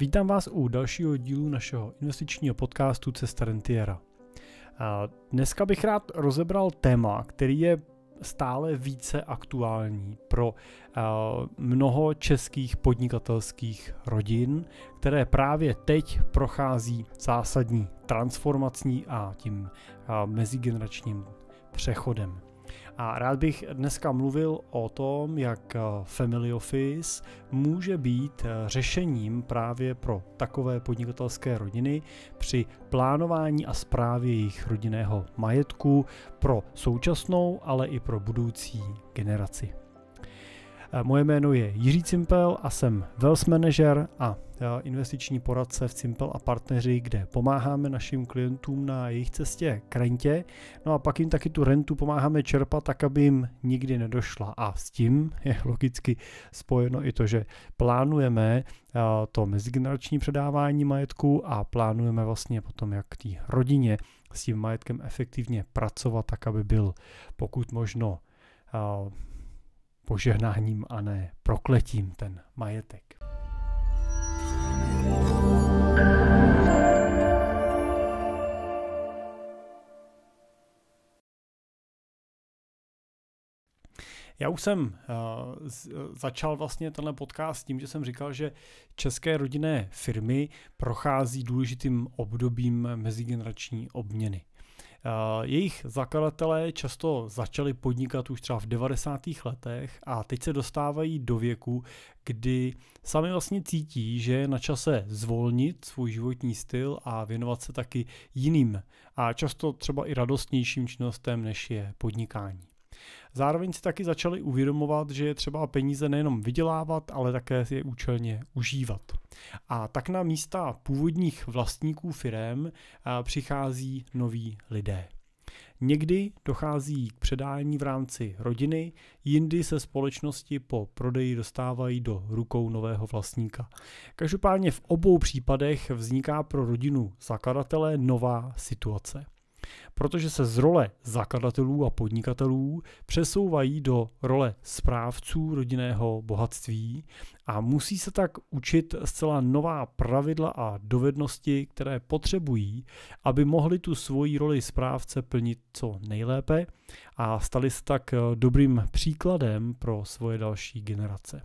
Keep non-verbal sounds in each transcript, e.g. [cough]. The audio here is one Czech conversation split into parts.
Vítám vás u dalšího dílu našeho investičního podcastu Cesta Rentiera. Dneska bych rád rozebral téma, který je stále více aktuální pro mnoho českých podnikatelských rodin, které právě teď prochází zásadní transformací a tím mezigeneračním přechodem. A rád bych dneska mluvil o tom, jak eh, Family Office může být eh, řešením právě pro takové podnikatelské rodiny při plánování a správě jejich rodinného majetku pro současnou, ale i pro budoucí generaci. Moje jméno je Jiří Cimpel a jsem Wealth Manager a investiční poradce v Cimpel a partneři, kde pomáháme našim klientům na jejich cestě k rentě. No a pak jim taky tu rentu pomáháme čerpat tak, aby jim nikdy nedošla. A s tím je logicky spojeno i to, že plánujeme to mezigenerační předávání majetku a plánujeme vlastně potom, jak té rodině s tím majetkem efektivně pracovat, tak aby byl pokud možno požehnáním a ne prokletím ten majetek. Já už jsem uh, začal vlastně tenhle podcast tím, že jsem říkal, že české rodinné firmy prochází důležitým obdobím mezigenerační obměny. Eh, jejich zakladatelé často začali podnikat už třeba v 90. letech a teď se dostávají do věku, kdy sami vlastně cítí, že je na čase zvolnit svůj životní styl a věnovat se taky jiným a často třeba i radostnějším činnostem, než je podnikání. Zároveň si taky začali uvědomovat, že je třeba peníze nejenom vydělávat, ale také si je účelně užívat. A tak na místa původních vlastníků firem přichází noví lidé. Někdy dochází k předání v rámci rodiny, jindy se společnosti po prodeji dostávají do rukou nového vlastníka. Každopádně v obou případech vzniká pro rodinu zakladatele nová situace protože se z role zakladatelů a podnikatelů přesouvají do role správců rodinného bohatství a musí se tak učit zcela nová pravidla a dovednosti, které potřebují, aby mohli tu svoji roli správce plnit co nejlépe a stali se tak eh, dobrým příkladem pro svoje další generace.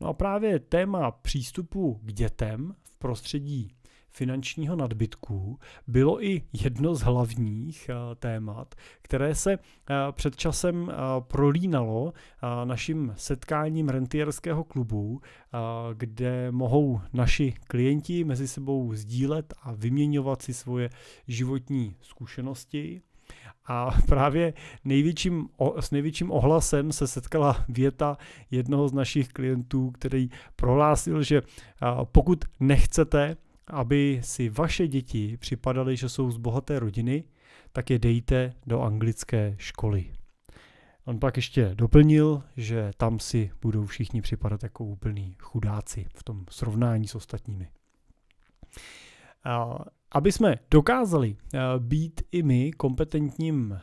No a právě téma přístupu k dětem v prostředí finančního nadbytku bylo i jedno z hlavních eh, témat, které se eh, před časem eh, prolínalo naším setkáním rentierského klubu, kde mohou naši klienti mezi sebou sdílet a vyměňovat si svoje životní zkušenosti. A právě největším, s největším ohlasem se setkala věta jednoho z našich klientů, který prohlásil, že pokud nechcete aby si vaše děti připadaly, že jsou z bohaté rodiny, tak je dejte do anglické školy. On pak ještě doplnil, že tam si budou všichni připadat jako úplný chudáci v tom srovnání s ostatními. Aby jsme dokázali eh, být i my kompetentním eh,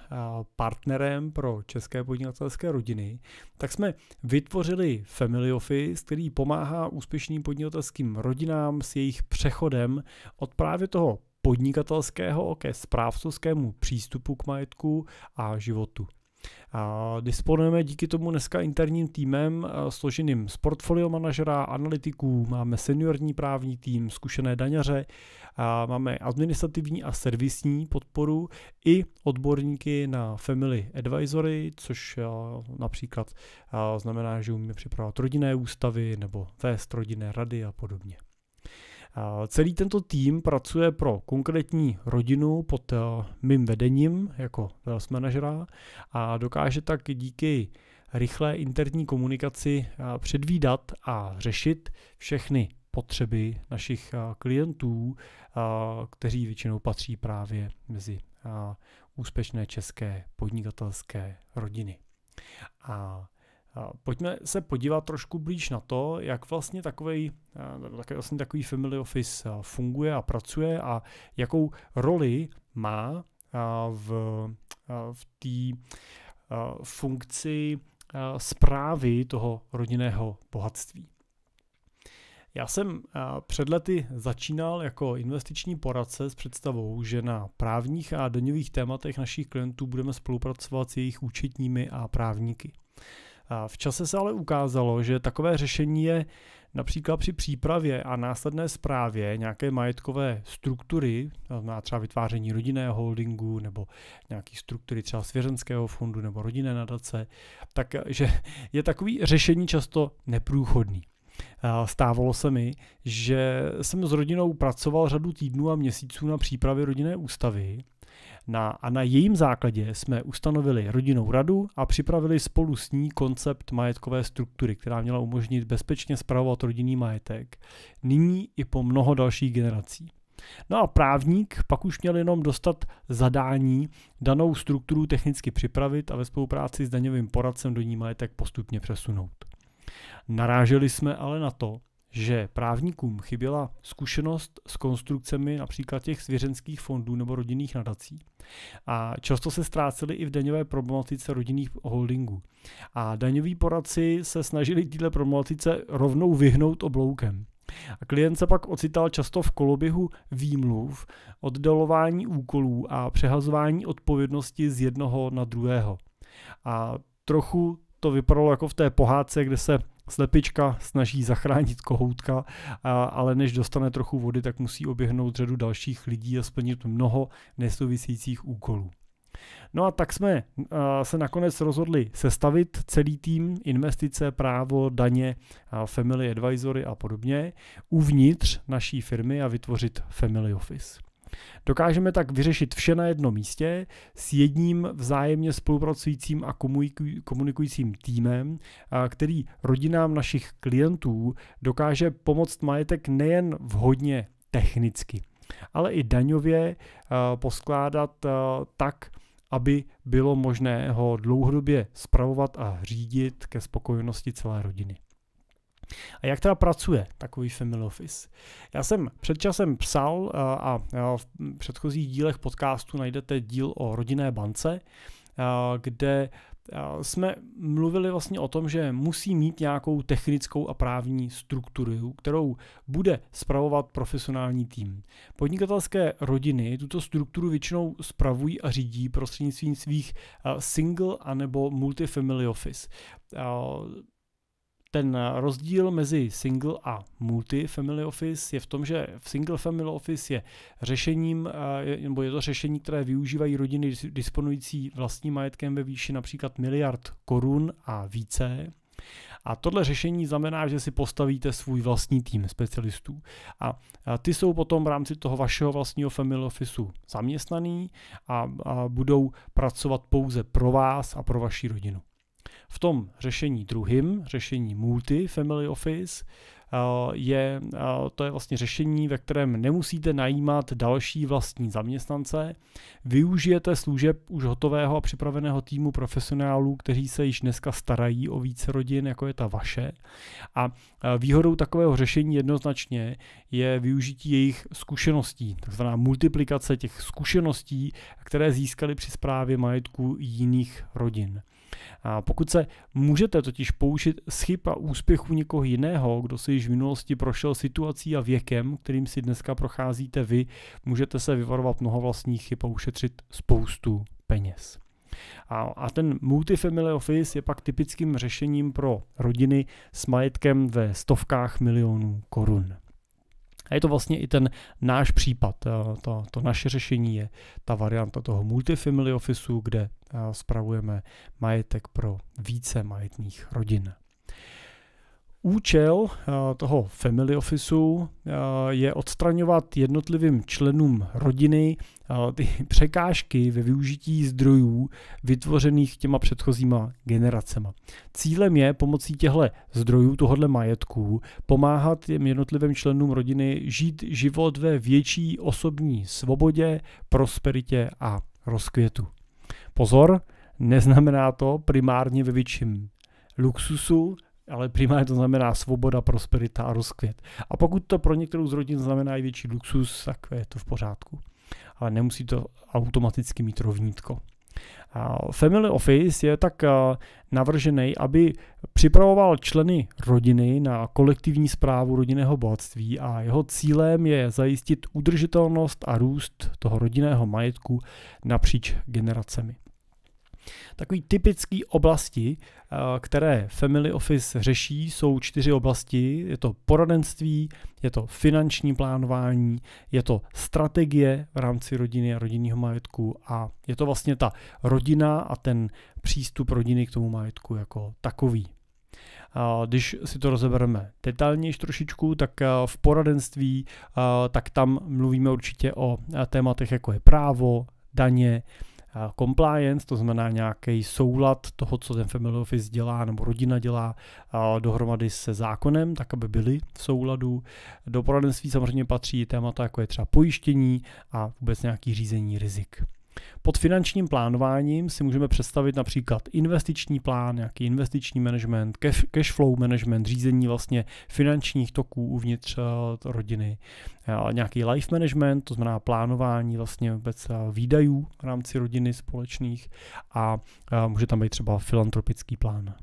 partnerem pro české podnikatelské rodiny, tak jsme vytvořili Family Office, který pomáhá úspěšným podnikatelským rodinám s jejich přechodem od právě toho podnikatelského ke správcovskému přístupu k majetku a životu. Disponujeme díky tomu dneska interním týmem složeným z portfolio manažera, analytiků, máme seniorní právní tým, zkušené daňaře, máme administrativní a servisní podporu i odborníky na family advisory, což například znamená, že umíme připravovat rodinné ústavy nebo vést rodinné rady a podobně. Celý tento tým pracuje pro konkrétní rodinu pod eh, mým vedením jako sales manažera a dokáže tak díky rychlé interní komunikaci eh, předvídat a řešit všechny potřeby našich eh, klientů, kteří většinou patří právě mezi úspěšné české podnikatelské rodiny. A Pojďme se podívat trošku blíž na to, jak vlastně takový, eh, vlastně takový family office eh, funguje a pracuje a jakou roli má eh, v, v té funkci zprávy toho rodinného bohatství. Já jsem před lety začínal jako investiční poradce s představou, že na právních a daňových tématech našich klientů budeme spolupracovat s jejich účetními a právníky. V čase se ale ukázalo, že takové řešení je například při přípravě a následné zprávě nějaké majetkové struktury, znamená třeba vytváření rodinného holdingu nebo nějaký struktury třeba svěřenského fondu nebo rodinné nadace, takže je takový řešení často neprůchodný. Stávalo se mi, že jsem s rodinou pracoval řadu týdnů a měsíců na přípravě rodinné ústavy na, a na jejím základě jsme ustanovili rodinnou radu a připravili spolu s ní koncept majetkové struktury, která měla umožnit bezpečně spravovat rodinný majetek, nyní i po mnoho dalších generací. No a právník pak už měl jenom dostat zadání danou strukturu technicky připravit a ve spolupráci s daňovým poradcem do ní majetek postupně přesunout. Naráželi jsme ale na to, že právníkům chyběla zkušenost s konstrukcemi například těch svěřenských fondů nebo rodinných nadací. A často se ztráceli i v daňové problematice rodinných holdingů. A daňoví poradci se snažili této problematice rovnou vyhnout obloukem. A klient se pak ocital často v koloběhu výmluv, oddalování úkolů a přehazování odpovědnosti z jednoho na druhého. A trochu to vypadalo jako v té pohádce, kde se Slepička snaží zachránit kohoutka, ale než dostane trochu vody, tak musí oběhnout řadu dalších lidí a splnit mnoho nesouvisících úkolů. No a tak jsme se nakonec rozhodli sestavit celý tým, investice, právo, daně, family advisory a podobně uvnitř naší firmy a vytvořit family office. Dokážeme tak vyřešit vše na jednom místě s jedním vzájemně spolupracujícím a komunikujícím týmem, který rodinám našich klientů dokáže pomoct majetek nejen vhodně technicky, ale i daňově poskládat tak, aby bylo možné ho dlouhodobě spravovat a řídit ke spokojenosti celé rodiny. A jak teda pracuje takový Family Office? Já jsem před časem psal eh, a eh, v předchozích dílech podcastu najdete díl o rodinné bance, eh, kde jsme mluvili vlastně o tom, že musí mít nějakou technickou a právní strukturu, kterou bude spravovat profesionální tým. Podnikatelské rodiny tuto strukturu většinou spravují a řídí prostřednictvím svých single anebo multifamily office ten rozdíl mezi single a multi-family office je v tom, že v single family office je řešením, eh, nebo je to řešení, které využívají rodiny disponující vlastním majetkem ve výši například miliard korun a více. A tohle řešení znamená, že si postavíte svůj vlastní tým specialistů. A ty jsou potom v rámci toho vašeho vlastního family officeu zaměstnaný a, a budou pracovat pouze pro vás a pro vaši rodinu. V tom řešení druhým, řešení multi-family office, eh, je, eh, to je vlastně řešení, ve kterém nemusíte najímat další vlastní zaměstnance. Využijete služeb už hotového a připraveného týmu profesionálů, kteří se již dneska starají o více rodin, jako je ta vaše. A eh, výhodou takového řešení jednoznačně je využití jejich zkušeností, takzvaná multiplikace těch zkušeností, které získali při správě majetku jiných rodin. A pokud se můžete totiž poučit z chyb a úspěchu někoho jiného, kdo si již v minulosti prošel situací a věkem, kterým si dneska procházíte vy, můžete se vyvarovat mnoha vlastních chyb a ušetřit spoustu peněz. A, a ten multifamily office je pak typickým řešením pro rodiny s majetkem ve stovkách milionů korun. A je to vlastně i ten náš případ. To, to naše řešení je ta varianta toho multifamily officeu, kde spravujeme majetek pro více majetných rodin. Účel eh, toho family officeu eh, je odstraňovat jednotlivým členům rodiny eh, ty [laughs] překážky ve využití zdrojů vytvořených těma předchozíma generacema. Cílem je pomocí těchto zdrojů, tohohle majetku, pomáhat těm jednotlivým členům rodiny žít život ve větší osobní svobodě, prosperitě a rozkvětu. Pozor, neznamená to primárně ve větším luxusu, ale primárně to znamená svoboda, prosperita a rozkvět. A pokud to pro některou z rodin znamená i větší luxus, tak je to v pořádku. Ale nemusí to automaticky mít rovnítko. Family Office je tak navržený, aby připravoval členy rodiny na kolektivní zprávu rodinného bohatství a jeho cílem je zajistit udržitelnost a růst toho rodinného majetku napříč generacemi. Takový typický oblasti, eh, které Family Office řeší, jsou čtyři oblasti. Je to poradenství, je to finanční plánování, je to strategie v rámci rodiny a rodinného majetku a je to vlastně ta rodina a ten přístup rodiny k tomu majetku jako takový. Když si to rozebereme detailněji trošičku, tak eh, v poradenství, eh, tak tam mluvíme určitě o tématech jako je právo, daně, compliance, to znamená nějaký soulad toho, co ten family office dělá nebo rodina dělá dohromady se zákonem, tak aby byly v souladu. Do poradenství samozřejmě patří témata, jako je třeba pojištění a vůbec nějaký řízení rizik. Pod finančním plánováním si můžeme představit například investiční plán, nějaký investiční management, cash flow management, řízení vlastně finančních toků uvnitř eh, rodiny, eh, nějaký life management, to znamená plánování vlastně vůbec eh, výdajů v rámci rodiny společných a může tam být třeba filantropický plán.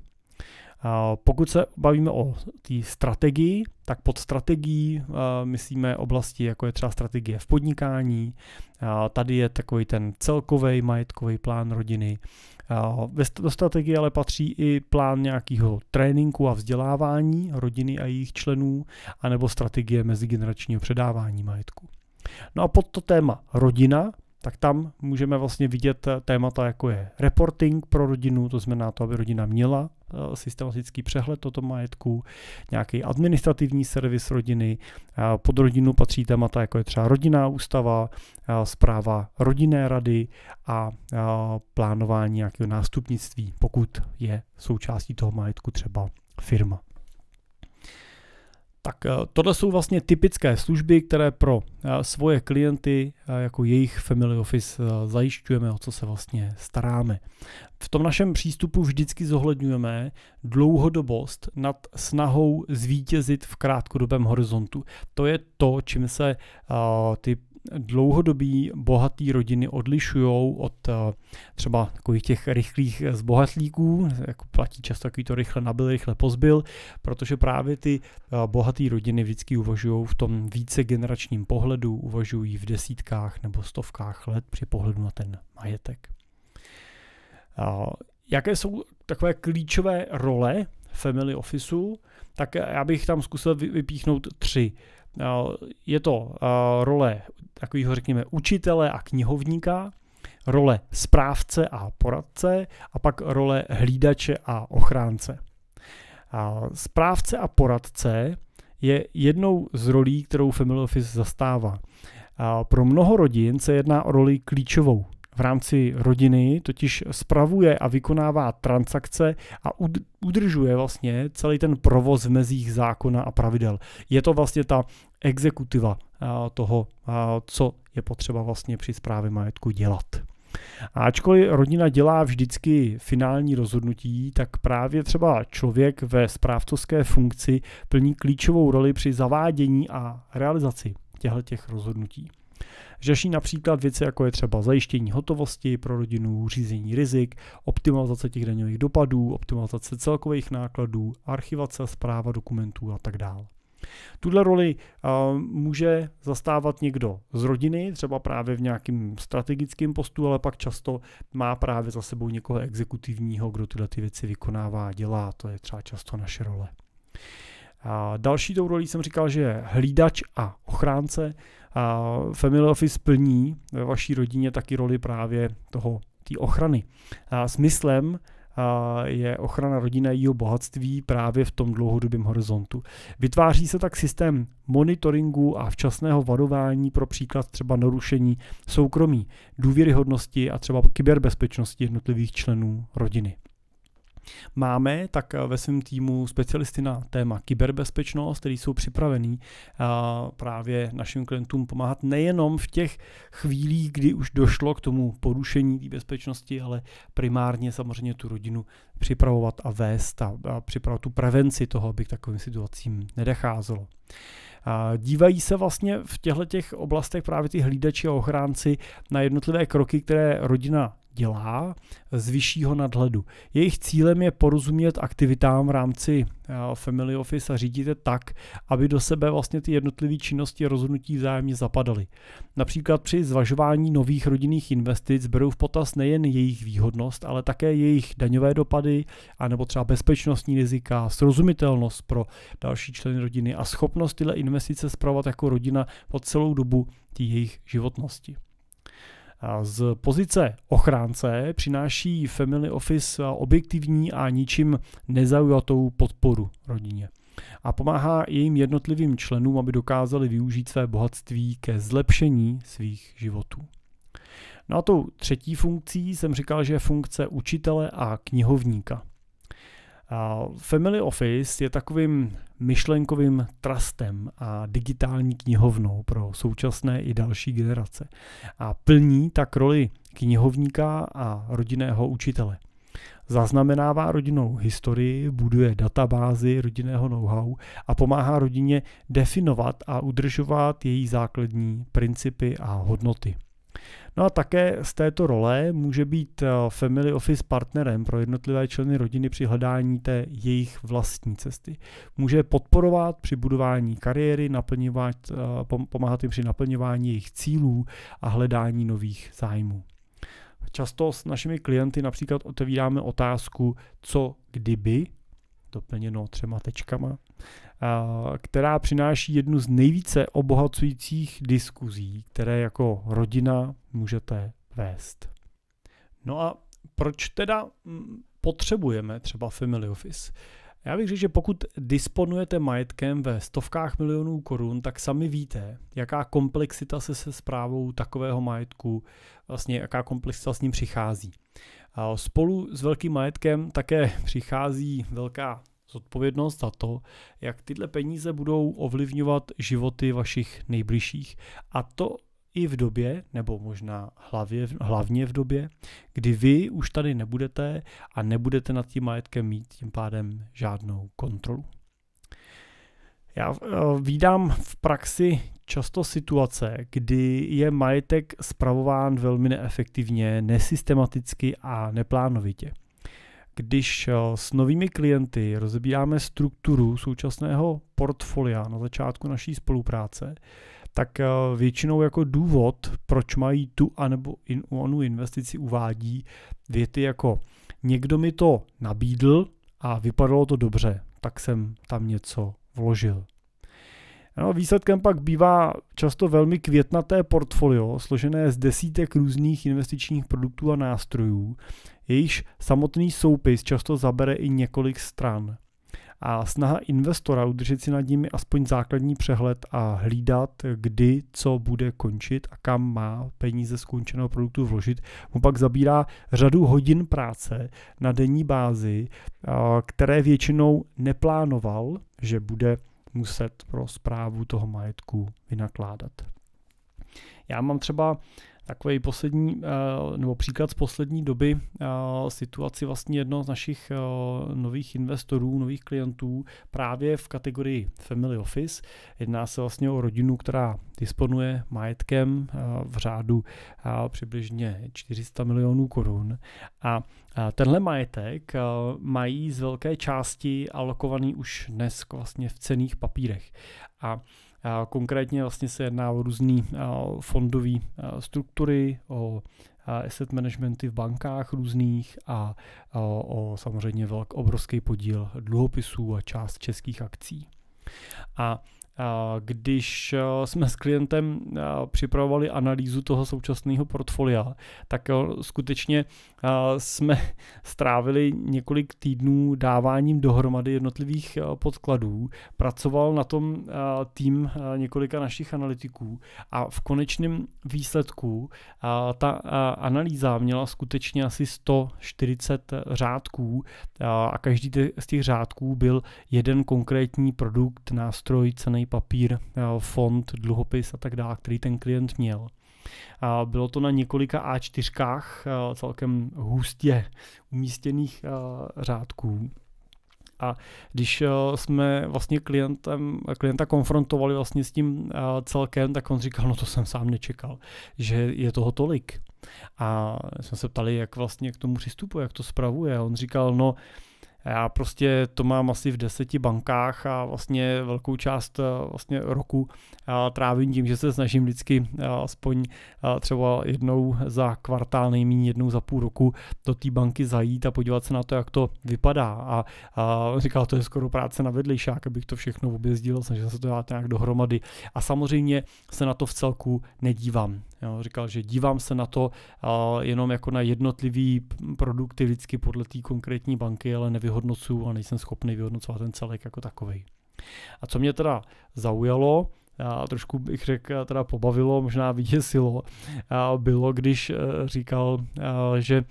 Pokud se bavíme o té strategii, tak pod strategií myslíme oblasti, jako je třeba strategie v podnikání. Tady je takový ten celkový majetkový plán rodiny. Do strategie ale patří i plán nějakého tréninku a vzdělávání rodiny a jejich členů, anebo strategie mezigeneračního předávání majetku. No a pod to téma rodina tak tam můžeme vlastně vidět e, témata, jako je reporting pro rodinu, to znamená to, aby rodina měla Eh, systematický přehled o tom majetku, nějaký administrativní servis rodiny, eh, pod rodinu patří témata, jako je třeba rodinná ústava, eh, zpráva rodinné rady a plánování nějakého nástupnictví, pokud je součástí toho majetku třeba firma. Tak tohle jsou vlastně typické služby, které pro svoje klienty jako jejich family office zajišťujeme, o co se vlastně staráme. V tom našem přístupu vždycky zohledňujeme dlouhodobost nad snahou zvítězit v krátkodobém horizontu. To je to, čím se uh, ty dlouhodobí bohatý rodiny odlišují od eh, třeba takových těch rychlých zbohatlíků, jako platí často takový to rychle nabil, rychle pozbil, protože právě ty bohaté eh, bohatý rodiny vždycky uvažují v tom více generačním pohledu, uvažují v desítkách nebo stovkách let při pohledu na ten majetek. Jaké jsou takové klíčové role Family Officeu? Tak já bych tam zkusil vypíchnout tři. Je to role takového, řekněme, učitele a knihovníka, role správce a poradce a pak role hlídače a ochránce. Správce a poradce je jednou z rolí, kterou Family Office zastává. Pro mnoho rodin se jedná o roli klíčovou v rámci rodiny totiž spravuje a vykonává transakce a udržuje vlastně celý ten provoz v mezích zákona a pravidel. Je to vlastně ta exekutiva toho, co je potřeba vlastně při správě majetku dělat. A ačkoliv rodina dělá vždycky finální rozhodnutí, tak právě třeba člověk ve správcovské funkci plní klíčovou roli při zavádění a realizaci těchto rozhodnutí. Řeší například věci, jako je třeba zajištění hotovosti pro rodinu, řízení rizik, optimalizace těch daňových dopadů, optimalizace celkových nákladů, archivace zpráva dokumentů a tak dále. Tuhle roli uh, může zastávat někdo z rodiny, třeba právě v nějakém strategickém postu, ale pak často má právě za sebou někoho exekutivního, kdo tyhle ty věci vykonává a dělá. To je třeba často naše role. Uh, další tou rolí jsem říkal, že je hlídač a ochránce. A Family Office plní ve vaší rodině taky roli právě toho, té ochrany. A smyslem je ochrana rodiny a jejího bohatství právě v tom dlouhodobém horizontu. Vytváří se tak systém monitoringu a včasného varování pro příklad třeba narušení soukromí, důvěryhodnosti a třeba kyberbezpečnosti jednotlivých členů rodiny. Máme tak eh, ve svém týmu specialisty na téma kyberbezpečnost, který jsou připravení eh, právě našim klientům pomáhat nejenom v těch chvílích, kdy už došlo k tomu porušení té bezpečnosti, ale primárně samozřejmě tu rodinu připravovat a vést a, připravovat tu prevenci toho, aby k takovým situacím nedecházelo. Dívají se vlastně v těchto těch oblastech právě ty hlídači a ochránci na jednotlivé kroky, které rodina dělá z vyššího nadhledu. Jejich cílem je porozumět aktivitám v rámci eh, Family Office a řídit je tak, aby do sebe vlastně ty jednotlivé činnosti a rozhodnutí vzájemně zapadaly. Například při zvažování nových rodinných investic berou v potaz nejen jejich výhodnost, ale také jejich daňové dopady, anebo třeba bezpečnostní rizika, srozumitelnost pro další členy rodiny a schopnost tyhle investice spravovat jako rodina po celou dobu jejich životnosti. Z pozice ochránce přináší Family Office objektivní a ničím nezaujatou podporu rodině a pomáhá jejím jednotlivým členům, aby dokázali využít své bohatství ke zlepšení svých životů. No tou třetí funkcí jsem říkal, že je funkce učitele a knihovníka – Family Office je takovým myšlenkovým trustem a digitální knihovnou pro současné i další generace a plní tak roli knihovníka a rodinného učitele. Zaznamenává rodinnou historii, buduje databázy rodinného know-how a pomáhá rodině definovat a udržovat její základní principy a hodnoty. No a také z této role může být eh, Family Office partnerem pro jednotlivé členy rodiny při hledání té jejich vlastní cesty. Může podporovat při budování kariéry, naplňovat, eh, pomáhat jim při naplňování jejich cílů a hledání nových zájmů. Často s našimi klienty například otevíráme otázku, co kdyby, doplněno třema tečkama, která přináší jednu z nejvíce obohacujících diskuzí, které jako rodina můžete vést. No a proč teda mm, potřebujeme třeba Family Office? Já bych řekl, že pokud disponujete majetkem ve stovkách milionů korun, tak sami víte, jaká komplexita se se zprávou takového majetku, vlastně jaká komplexita s ním přichází. Spolu s velkým majetkem také přichází velká zodpovědnost za to, jak tyhle peníze budou ovlivňovat životy vašich nejbližších. A to i v době, nebo možná hlavě, hlavně v době, kdy vy už tady nebudete a nebudete nad tím majetkem mít tím pádem žádnou kontrolu. Já eh, vídám v praxi často situace, kdy je majetek spravován velmi neefektivně, nesystematicky a neplánovitě když eh, s novými klienty rozbíráme strukturu současného portfolia na začátku naší spolupráce, tak eh, většinou jako důvod, proč mají tu anebo in, onu investici uvádí věty jako někdo mi to nabídl a vypadalo to dobře, tak jsem tam něco vložil. No, výsledkem pak bývá často velmi květnaté portfolio, složené z desítek různých investičních produktů a nástrojů, jejichž samotný soupis často zabere i několik stran. A snaha investora udržet si nad nimi aspoň základní přehled a hlídat, kdy co bude končit a kam má peníze z končeného produktu vložit, mu pak zabírá řadu hodin práce na denní bázi, které většinou neplánoval, že bude muset pro zprávu toho majetku vynakládat. Já mám třeba Takový poslední, eh, nebo příklad z poslední doby eh, situaci vlastně jedno z našich eh, nových investorů, nových klientů právě v kategorii Family Office. Jedná se vlastně o rodinu, která disponuje majetkem v řádu přibližně 400 milionů korun a tenhle majetek mají z velké části alokovaný už dnes vlastně v cených papírech. A Konkrétně vlastně se jedná o různé fondové struktury, o asset managementy v bankách různých a o, samozřejmě velk, obrovský podíl dluhopisů a část českých akcí. A když eh, jsme s klientem eh, připravovali analýzu toho současného portfolia, tak eh, skutečně jsme [laughs] strávili několik týdnů dáváním dohromady jednotlivých podkladů. Pracoval na tom tým několika našich analytiků a v konečném výsledku ta analýza měla skutečně asi 140 řádků a každý z těch řádků byl jeden konkrétní produkt, nástroj, cený papír, eh, fond, dluhopis a tak dále, který ten klient měl. Bylo to na několika A4, eh, celkem hustě umístěných eh, řádků. A když jsme vlastně klientem, klienta konfrontovali vlastně s tím celkem, tak on říkal, no to jsem sám nečekal, že je toho tolik. A jsme se ptali, jak vlastně k tomu přistupuje, jak to spravuje. on říkal, no já prostě to mám asi v deseti bankách a vlastně velkou část eh, vlastně roku eh, trávím tím, že se snažím vždycky eh, aspoň třeba jednou za kvartál, nejméně jednou za půl roku do té banky zajít a podívat se na to, jak to vypadá. A, a říkal, to je skoro práce na vedlejšák, abych to všechno objezdil, snažil se to dát nějak dohromady. A samozřejmě se na to v celku nedívám. Jo, říkal, že dívám se na to a jenom jako na jednotlivý produkty vždycky podle té konkrétní banky, ale nevyhodnocuju a nejsem schopný vyhodnocovat ten celek jako takový. A co mě teda zaujalo, a trošku bych řekl, teda pobavilo, možná vyděsilo, a bylo, když e, říkal, že,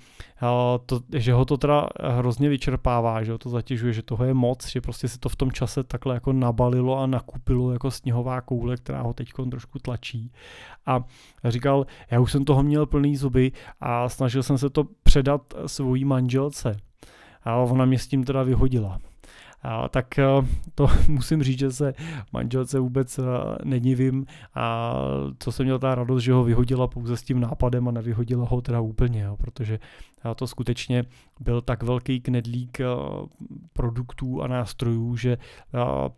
to, že ho to teda hrozně vyčerpává, že ho to zatěžuje, že toho je moc, že prostě se to v tom čase takhle jako nabalilo a nakupilo jako sněhová koule, která ho teď trošku tlačí. A říkal, já už jsem toho měl plný zuby a snažil jsem se to předat svojí manželce. A ona mě s tím teda vyhodila a, tak e, to [laughs] musím říct, že se manželce vůbec e, nedivím a co jsem měl ta radost, že ho vyhodila pouze s tím nápadem a nevyhodila ho teda úplně, jo, protože e, to skutečně byl tak velký knedlík produktů a nástrojů, že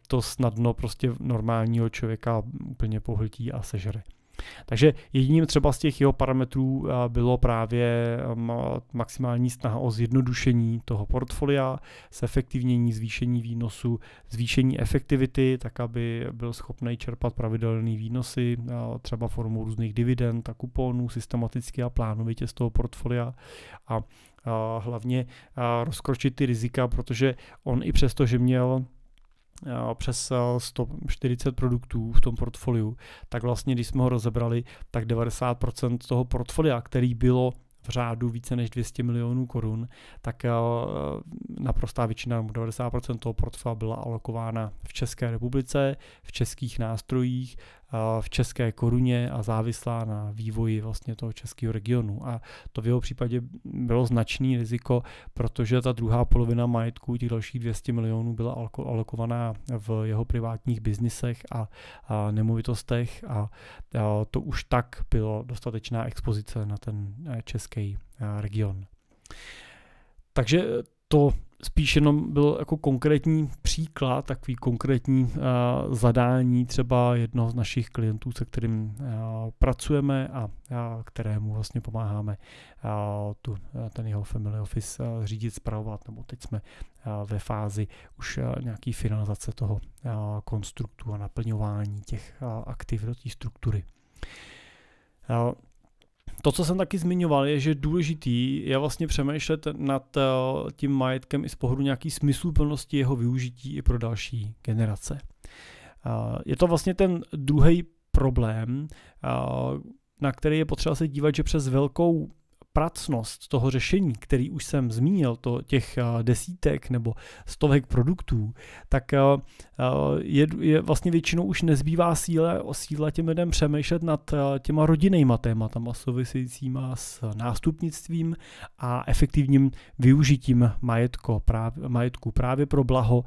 to snadno prostě normálního člověka úplně pohltí a sežere. Takže jedním třeba z těch jeho parametrů eh, bylo právě ehm, maximální snaha o zjednodušení toho portfolia, zefektivnění, zvýšení výnosu, zvýšení efektivity, tak aby byl schopný čerpat pravidelné výnosy, eh, třeba formou různých dividend a kuponů systematicky a plánovitě z toho portfolia. A eh, hlavně rozkročit ty rizika, protože on i přesto, že měl přes 140 eh, produktů v tom portfoliu, tak vlastně, když jsme ho rozebrali, tak 90% toho portfolia, který bylo v řádu více než 200 milionů korun, tak eh, naprostá většina, 90% toho portfolia byla alokována v České republice, v českých nástrojích, Eh, v české koruně a závislá na vývoji vlastně toho českého regionu. A to v jeho případě bylo značný riziko, protože ta druhá polovina majetku, těch dalších 200 milionů, byla alokovaná v jeho privátních biznisech a, a nemovitostech a, a to už tak bylo dostatečná expozice na ten eh, český eh, region. Takže to spíš jenom byl jako konkrétní příklad, takový konkrétní uh, zadání třeba jednoho z našich klientů, se kterým uh, pracujeme a uh, kterému vlastně pomáháme uh, tu, uh, ten jeho family office uh, řídit, zpravovat, nebo teď jsme uh, ve fázi už uh, nějaký finalizace toho uh, konstruktu a naplňování těch uh, aktiv do té struktury. Uh, to, co jsem taky zmiňoval, je, že důležitý je vlastně přemýšlet nad eh, tím majetkem i z pohledu nějaký smysluplnosti jeho využití i pro další generace. Eh, je to vlastně ten druhý problém, eh, na který je potřeba se dívat, že přes velkou pracnost toho řešení, který už jsem zmínil, to těch eh, desítek nebo stovek produktů, tak eh, eh, je, je vlastně většinou už nezbývá síle, o síle těm lidem přemýšlet nad těma rodinnýma tématama souvisejícíma s nástupnictvím a efektivním využitím majetko, právě, majetku právě pro blaho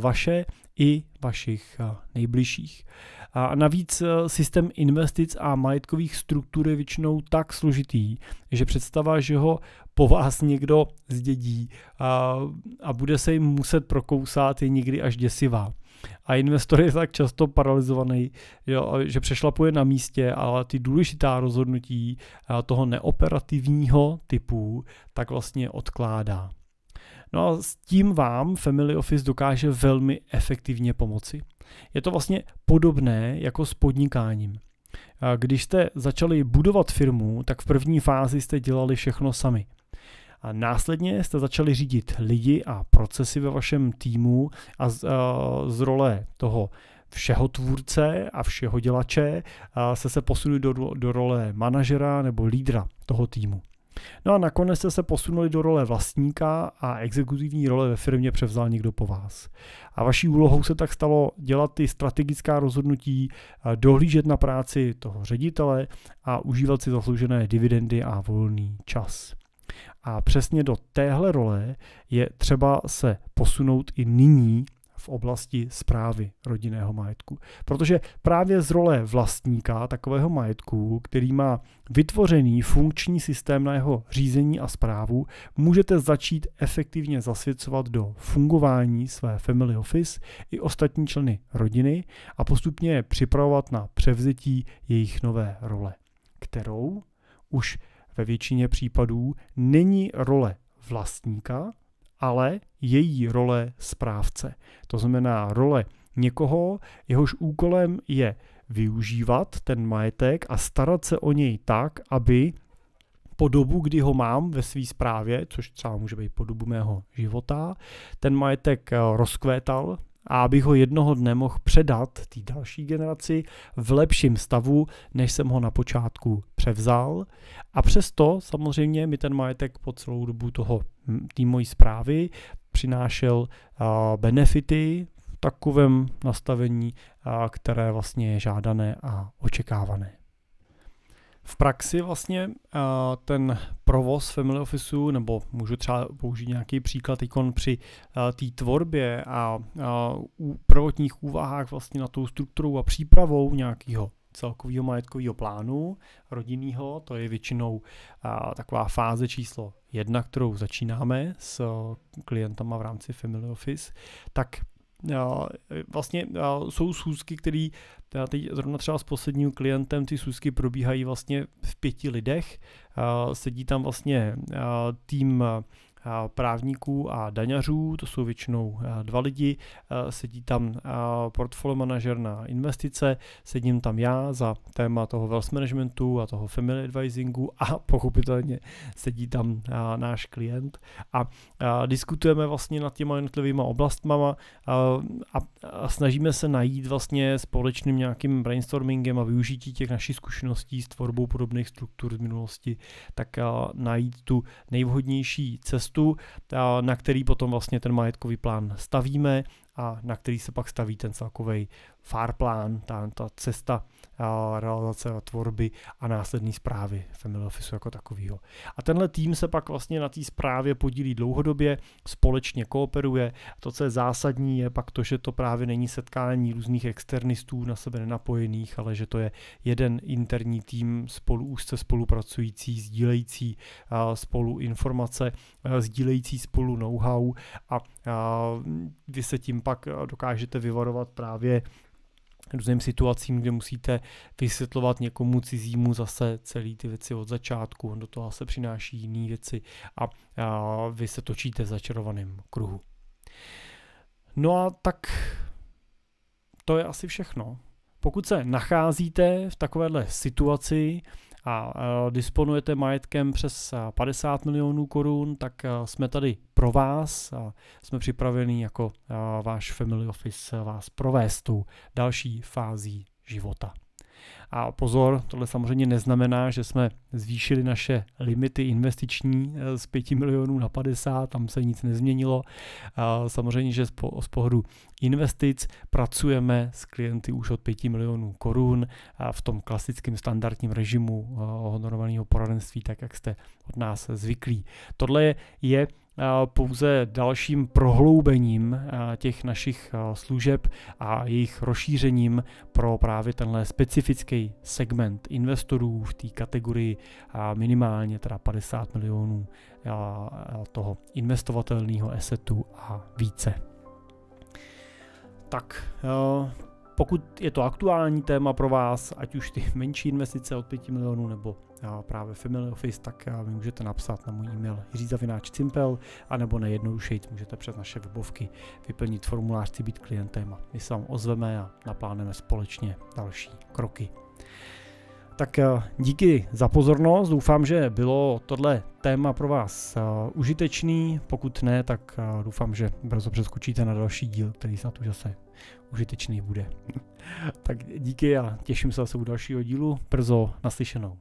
vaše i vašich eh, nejbližších. A navíc eh, systém investic a majetkových struktur je většinou tak složitý, že představa, že ho po vás někdo zdědí a, a bude se jim muset prokousat, je někdy až děsivá. A investor je tak často paralizovaný, že přešlapuje na místě, ale ty důležitá rozhodnutí eh, toho neoperativního typu tak vlastně odkládá. No a s tím vám Family Office dokáže velmi efektivně pomoci. Je to vlastně podobné jako s podnikáním. Když jste začali budovat firmu, tak v první fázi jste dělali všechno sami. A následně jste začali řídit lidi a procesy ve vašem týmu a z, a z role toho všeho tvůrce a všeho dělače a se se posunuli do, do role manažera nebo lídra toho týmu. No a nakonec jste se posunuli do role vlastníka a exekutivní role ve firmě převzal někdo po vás. A vaší úlohou se tak stalo dělat ty strategická rozhodnutí, eh, dohlížet na práci toho ředitele a užívat si zasloužené dividendy a volný čas. A přesně do téhle role je třeba se posunout i nyní, v oblasti zprávy rodinného majetku. Protože právě z role vlastníka takového majetku, který má vytvořený funkční systém na jeho řízení a zprávu, můžete začít efektivně zasvěcovat do fungování své family office i ostatní členy rodiny a postupně je připravovat na převzetí jejich nové role, kterou už ve většině případů není role vlastníka, ale její role správce. To znamená role někoho, jehož úkolem je využívat ten majetek a starat se o něj tak, aby po dobu, kdy ho mám ve své správě, což třeba může být po dobu mého života, ten majetek eh, rozkvétal, a abych ho jednoho dne mohl předat té další generaci v lepším stavu, než jsem ho na počátku převzal. A přesto samozřejmě mi ten majetek po celou dobu toho hm, té mojí zprávy přinášel uh, benefity v takovém nastavení, uh, které vlastně je žádané a očekávané. V praxi vlastně uh, ten provoz Family Officeu, nebo můžu třeba použít nějaký příklad ikon při eh, té tvorbě a eh, u prvotních úvahách vlastně na tou strukturou a přípravou nějakého celkového majetkového plánu rodinného, to je většinou uh, taková fáze číslo jedna, kterou začínáme s klientama v rámci Family Office, tak E, vlastně jsou schůzky, které teď zrovna třeba s posledním klientem ty schůzky probíhají vlastně v pěti lidech. Sedí tam vlastně tým právníků a daňařů, to jsou většinou dva lidi, sedí tam portfolio manažer na investice, sedím tam já za téma toho wealth managementu a toho family advisingu a [laughs] pochopitelně sedí tam náš klient a diskutujeme vlastně nad těma jednotlivýma oblastmama a snažíme se najít vlastně společným nějakým brainstormingem a využití těch našich zkušeností s tvorbou podobných struktur z minulosti, tak najít tu nejvhodnější cestu mostu, na který potom vlastně ten majetkový plán stavíme a na který se pak staví ten celkový Farplán, ta, ta cesta a eh, realizace a tvorby a následné zprávy Family Officeu jako takového. A tenhle tým se pak vlastně na té zprávě podílí dlouhodobě, společně kooperuje. To, co je zásadní, je pak to, že to právě není setkání různých externistů na sebe nenapojených, ale že to je jeden interní tým spolu úzce spolupracující, sdílející eh, spolu informace, eh, sdílející spolu know-how a vy se tím pak dokážete vyvarovat právě různým situacím, kde musíte vysvětlovat někomu cizímu zase celý ty věci od začátku, on do toho se přináší jiné věci a, a vy se točíte v začarovaném kruhu. No a tak to je asi všechno. Pokud se nacházíte v takovéhle situaci, a disponujete majetkem přes 50 milionů korun, tak jsme tady pro vás a jsme připraveni jako váš family office vás provést tu další fází života. A pozor, tohle samozřejmě neznamená, že jsme zvýšili naše limity investiční e, z 5 milionů na 50, tam se nic nezměnilo. Samozřejmě, že z pohledu investic pracujeme s klienty už od 5 milionů korun v tom klasickém standardním režimu e, honorovaného poradenství, tak jak jste od nás zvyklí. Tohle je pouze dalším prohloubením těch našich služeb a jejich rozšířením pro právě tenhle specifický segment investorů v té kategorii minimálně teda 50 milionů toho investovatelného assetu a více. Tak, pokud je to aktuální téma pro vás, ať už ty [laughs] menší investice od 5 milionů nebo právě Family Office, tak mi můžete napsat na můj e-mail jiřizavináčcimpel a nebo nejjednodušejt můžete přes naše webovky vyplnit formulář si být klientem. a My se vám ozveme a naplánujeme společně další kroky. Tak eh, díky za pozornost, doufám, že bylo tohle téma pro vás eh, užitečný, pokud ne, tak eh, doufám, že brzo přeskočíte na další díl, který snad už zase užitečný bude. tak díky a těším se zase u dalšího dílu. Brzo naslyšenou.